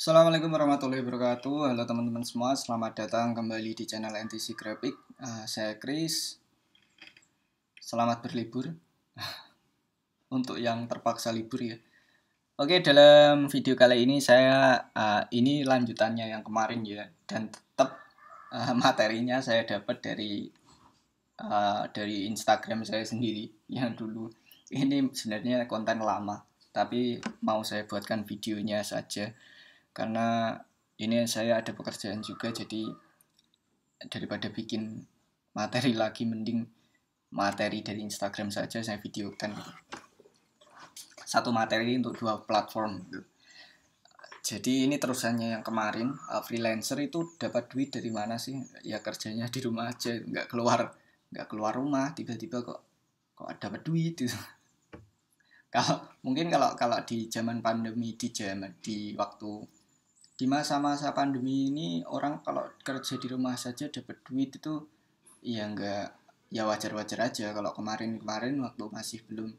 Assalamualaikum warahmatullahi wabarakatuh Halo teman-teman semua, selamat datang kembali di channel NTC Graphic uh, Saya Chris Selamat berlibur Untuk yang terpaksa libur ya Oke, dalam video kali ini saya uh, Ini lanjutannya yang kemarin ya Dan tetap uh, materinya saya dapat dari uh, Dari Instagram saya sendiri Yang dulu Ini sebenarnya konten lama Tapi mau saya buatkan videonya saja karena ini saya ada pekerjaan juga jadi daripada bikin materi lagi mending materi dari Instagram saja saya videokan gitu. satu materi untuk dua platform gitu. jadi ini terusannya yang kemarin uh, freelancer itu dapat duit dari mana sih ya kerjanya di rumah aja nggak keluar nggak keluar rumah tiba-tiba kok kok dapat duit itu kalau mungkin kalau kalau di zaman pandemi di zaman di waktu di masa-masa pandemi ini orang kalau kerja di rumah saja dapat duit itu ya enggak ya wajar-wajar aja kalau kemarin-kemarin waktu masih belum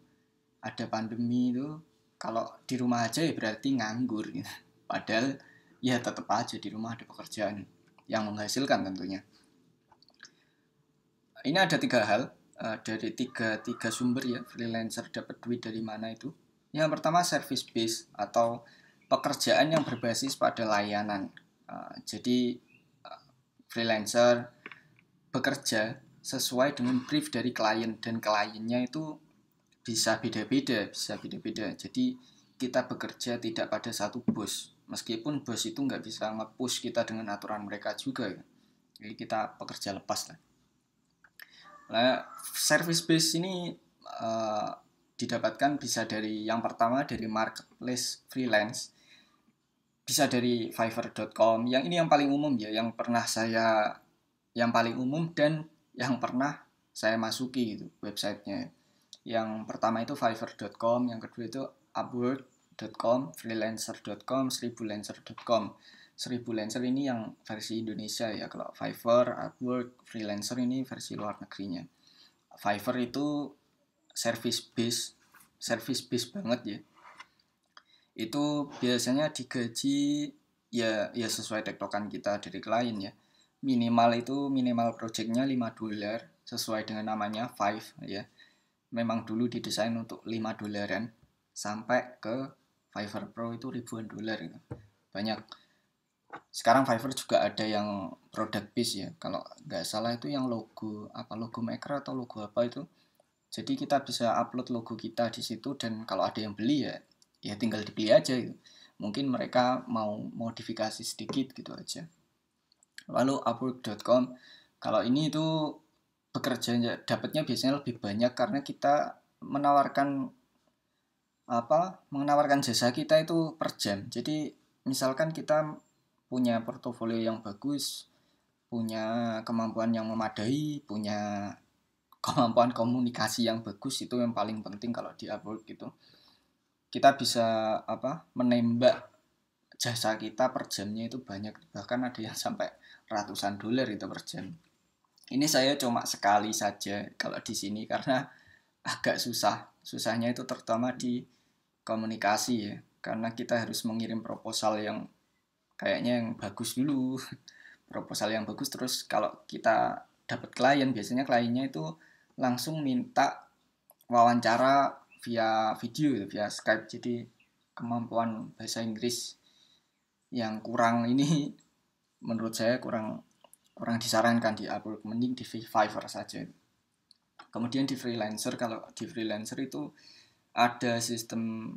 ada pandemi itu kalau di rumah aja ya berarti nganggur gitu. Padahal ya tetap aja di rumah ada pekerjaan yang menghasilkan tentunya. Ini ada tiga hal eh, dari tiga tiga sumber ya freelancer dapat duit dari mana itu. Yang pertama service base atau pekerjaan yang berbasis pada layanan. Uh, jadi uh, freelancer bekerja sesuai dengan brief dari klien dan kliennya itu bisa beda-beda, bisa beda-beda. Jadi kita bekerja tidak pada satu bos, meskipun bos itu nggak bisa nge kita dengan aturan mereka juga Jadi kita pekerja lepas lah. Nah, service base ini uh, didapatkan bisa dari yang pertama dari marketplace freelance bisa dari fiverr.com yang ini yang paling umum ya yang pernah saya yang paling umum dan yang pernah saya masuki gitu websitenya yang pertama itu fiverr.com yang kedua itu upwork.com freelancer.com seribulancer.com seribulancer ini yang versi Indonesia ya kalau Fiverr, Upwork, freelancer ini versi luar negerinya Fiverr itu service based service based banget ya itu biasanya digaji ya ya sesuai tektokan kita dari klien ya minimal itu minimal projectnya 5 dolar sesuai dengan namanya five ya memang dulu didesain untuk 5 dolaran sampai ke Fiverr Pro itu ribuan dolar gitu. banyak sekarang Fiverr juga ada yang product piece ya kalau nggak salah itu yang logo apa logo maker atau logo apa itu jadi kita bisa upload logo kita di situ dan kalau ada yang beli ya ya tinggal dipilih aja gitu. mungkin mereka mau modifikasi sedikit gitu aja lalu upwork.com kalau ini itu bekerja dapatnya biasanya lebih banyak karena kita menawarkan apa menawarkan jasa kita itu per jam jadi misalkan kita punya portofolio yang bagus punya kemampuan yang memadai punya kemampuan komunikasi yang bagus itu yang paling penting kalau di Upwork gitu kita bisa apa menembak jasa kita per jamnya itu banyak bahkan ada yang sampai ratusan dolar itu per jam ini saya cuma sekali saja kalau di sini karena agak susah susahnya itu terutama di komunikasi ya karena kita harus mengirim proposal yang kayaknya yang bagus dulu proposal yang bagus terus kalau kita dapat klien biasanya kliennya itu langsung minta wawancara via video ya via Skype jadi kemampuan bahasa Inggris yang kurang ini menurut saya kurang kurang disarankan di Upwork mending di Fiverr saja kemudian di freelancer kalau di freelancer itu ada sistem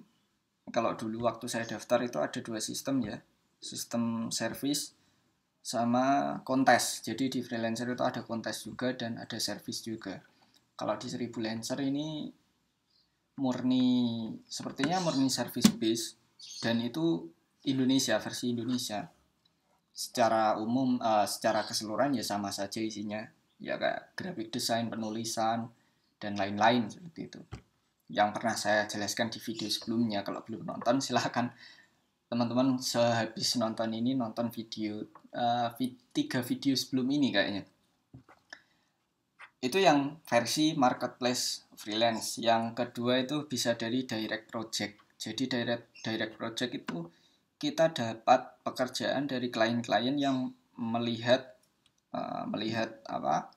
kalau dulu waktu saya daftar itu ada dua sistem ya sistem service sama kontes jadi di freelancer itu ada kontes juga dan ada service juga kalau di seribu Lancer ini murni sepertinya murni service base dan itu Indonesia versi Indonesia secara umum uh, secara keseluruhan ya sama saja isinya ya kayak graphic design penulisan dan lain-lain seperti itu yang pernah saya jelaskan di video sebelumnya kalau belum nonton silahkan teman-teman sehabis nonton ini nonton video uh, eh, vid tiga video sebelum ini kayaknya itu yang versi marketplace freelance. Yang kedua itu bisa dari direct project. Jadi direct direct project itu kita dapat pekerjaan dari klien-klien yang melihat uh, melihat apa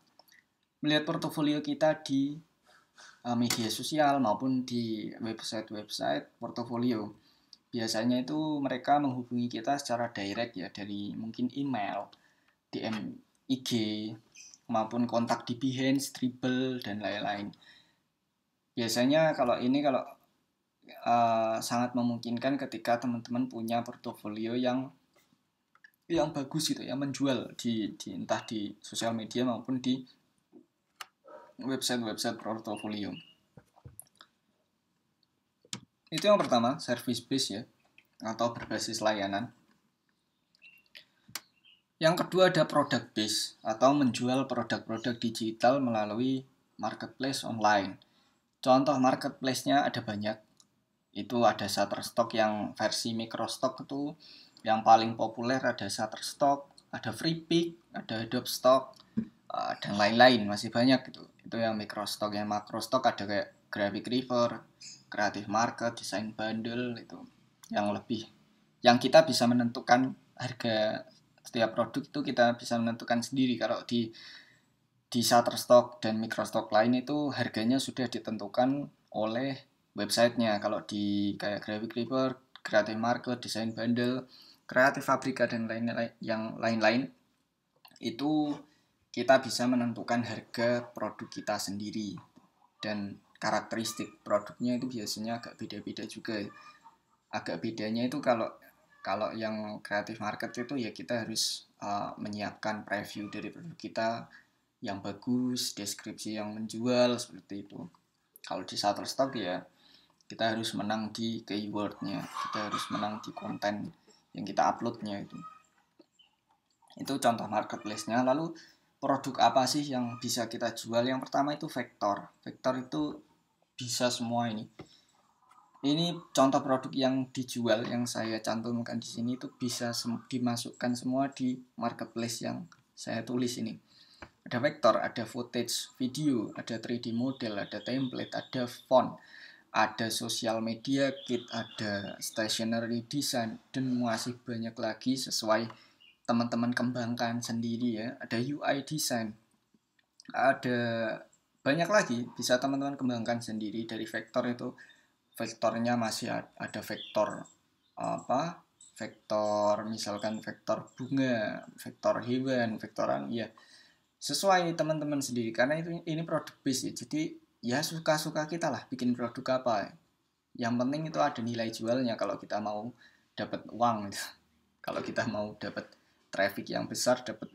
melihat portofolio kita di uh, media sosial maupun di website-website portofolio. Biasanya itu mereka menghubungi kita secara direct ya dari mungkin email, DM IG maupun kontak di Behance, triple dan lain-lain biasanya kalau ini kalau uh, sangat memungkinkan ketika teman-teman punya portofolio yang yang bagus gitu ya menjual di, di entah di sosial media maupun di website-website portofolio itu yang pertama service base ya atau berbasis layanan yang kedua ada product base atau menjual produk-produk digital melalui marketplace online contoh marketplace-nya ada banyak. Itu ada Shutterstock yang versi microstock itu yang paling populer ada Shutterstock, ada Freepik, ada Adobe Stock, eh, dan lain-lain masih banyak gitu. Itu yang microstock, yang makrostock ada kayak Graphic River, Creative Market, Design Bundle itu yang lebih yang kita bisa menentukan harga setiap produk itu kita bisa menentukan sendiri kalau di di Shutterstock dan Microstock lain itu harganya sudah ditentukan oleh websitenya. Kalau di kayak Graphic Reaper, Creative Market, Design Bundle, Creative Fabrica dan lain-lain yang lain-lain itu kita bisa menentukan harga produk kita sendiri dan karakteristik produknya itu biasanya agak beda-beda juga. Agak bedanya itu kalau kalau yang kreatif Market itu ya kita harus uh, menyiapkan preview dari produk kita yang bagus, deskripsi yang menjual seperti itu. Kalau di Shutterstock ya kita harus menang di keywordnya, kita harus menang di konten yang kita uploadnya itu. Itu contoh marketplace-nya. Lalu produk apa sih yang bisa kita jual? Yang pertama itu vektor. Vektor itu bisa semua ini. Ini contoh produk yang dijual yang saya cantumkan di sini itu bisa dimasukkan semua di marketplace yang saya tulis ini ada vektor, ada footage video, ada 3D model, ada template, ada font, ada social media kit, ada stationary design, dan masih banyak lagi sesuai teman-teman kembangkan sendiri ya. Ada UI design, ada banyak lagi bisa teman-teman kembangkan sendiri dari vektor itu vektornya masih ada vektor apa vektor misalkan vektor bunga vektor hewan vektoran ya sesuai teman-teman sendiri karena itu ini produk base ya. Jadi ya suka-suka kita lah bikin produk apa. Yang penting itu ada nilai jualnya kalau kita mau dapat uang gitu. Kalau kita mau dapat traffic yang besar, dapat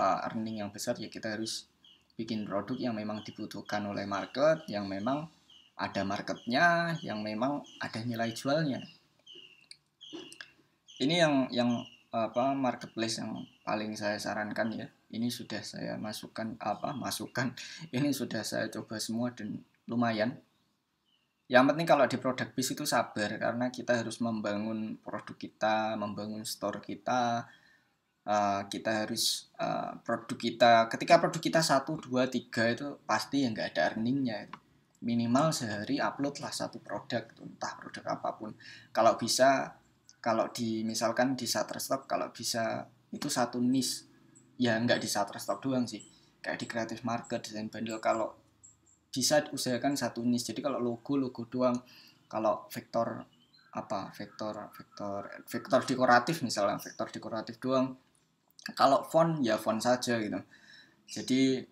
uh, earning yang besar ya kita harus bikin produk yang memang dibutuhkan oleh market, yang memang ada marketnya, yang memang ada nilai jualnya. Ini yang yang apa marketplace yang paling saya sarankan ya ini sudah saya masukkan apa masukkan ini sudah saya coba semua dan lumayan yang penting kalau di produk bis itu sabar karena kita harus membangun produk kita membangun store kita uh, kita harus uh, produk kita ketika produk kita satu dua tiga itu pasti yang nggak ada earningnya minimal sehari upload lah satu produk entah produk apapun kalau bisa kalau di misalkan di Shutterstock kalau bisa itu satu niche ya nggak di satu Shutterstock doang sih kayak di kreatif market desain bundle kalau bisa usahakan satu niche jadi kalau logo logo doang kalau vektor apa vektor vektor vektor dekoratif misalnya vektor dekoratif doang kalau font ya font saja gitu jadi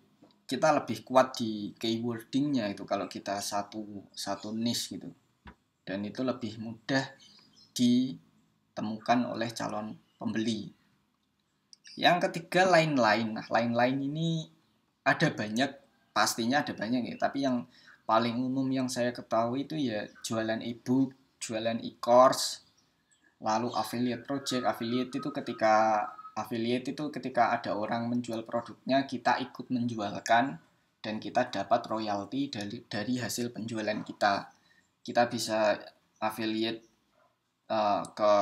kita lebih kuat di keywordingnya itu kalau kita satu satu niche gitu dan itu lebih mudah ditemukan oleh calon pembeli yang ketiga lain-lain. Nah, lain-lain ini ada banyak, pastinya ada banyak ya. Tapi yang paling umum yang saya ketahui itu ya jualan e-book, jualan e-course, lalu affiliate project. Affiliate itu ketika affiliate itu ketika ada orang menjual produknya, kita ikut menjualkan dan kita dapat royalti dari dari hasil penjualan kita. Kita bisa affiliate uh, ke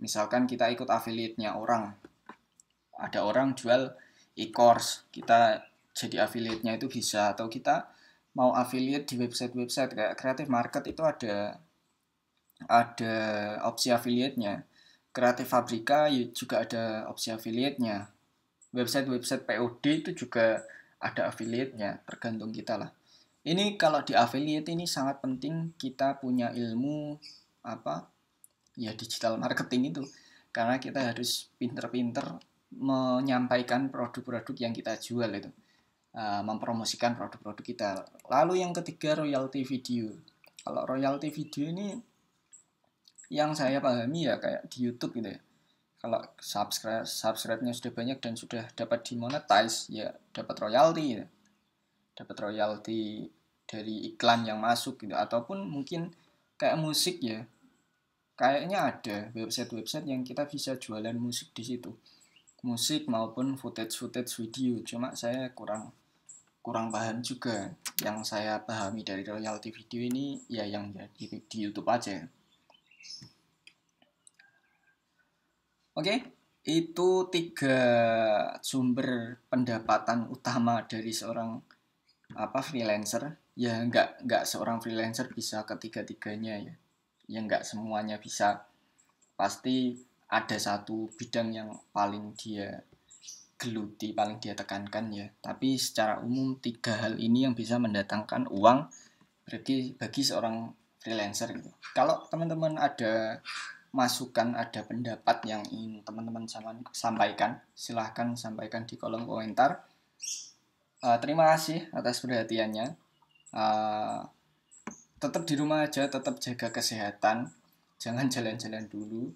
misalkan kita ikut affiliate-nya orang ada orang jual e-course kita jadi affiliate-nya itu bisa atau kita mau affiliate di website-website kayak creative market itu ada ada opsi affiliate-nya creative fabrika ya juga ada opsi affiliate-nya website-website POD itu juga ada affiliate-nya tergantung kita lah ini kalau di affiliate ini sangat penting kita punya ilmu apa ya digital marketing itu karena kita harus pinter-pinter menyampaikan produk-produk yang kita jual itu eh, mempromosikan produk-produk kita lalu yang ketiga royalty video kalau royalty video ini yang saya pahami ya kayak di YouTube gitu ya kalau subscribe subscribe-nya sudah banyak dan sudah dapat dimonetize ya dapat royalti ya. dapat royalti dari iklan yang masuk gitu ataupun mungkin kayak musik ya kayaknya ada website-website yang kita bisa jualan musik di situ musik maupun footage-footage video. Cuma saya kurang kurang paham juga. Yang saya pahami dari royalty video ini ya yang di, di YouTube aja. Oke, okay? itu tiga sumber pendapatan utama dari seorang apa freelancer. Ya nggak nggak seorang freelancer bisa ketiga-tiganya ya. Ya nggak semuanya bisa. Pasti ada satu bidang yang paling dia geluti, paling dia tekankan ya. Tapi secara umum tiga hal ini yang bisa mendatangkan uang bagi bagi seorang freelancer gitu. Kalau teman-teman ada masukan, ada pendapat yang ingin teman-teman sampaikan, silahkan sampaikan di kolom komentar. Uh, terima kasih atas perhatiannya. Uh, tetap di rumah aja, tetap jaga kesehatan, jangan jalan-jalan dulu.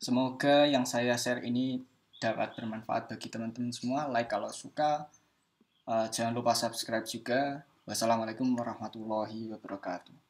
Semoga yang saya share ini dapat bermanfaat bagi teman-teman semua. Like kalau suka. Eh, jangan lupa subscribe juga. Wassalamualaikum warahmatullahi wabarakatuh.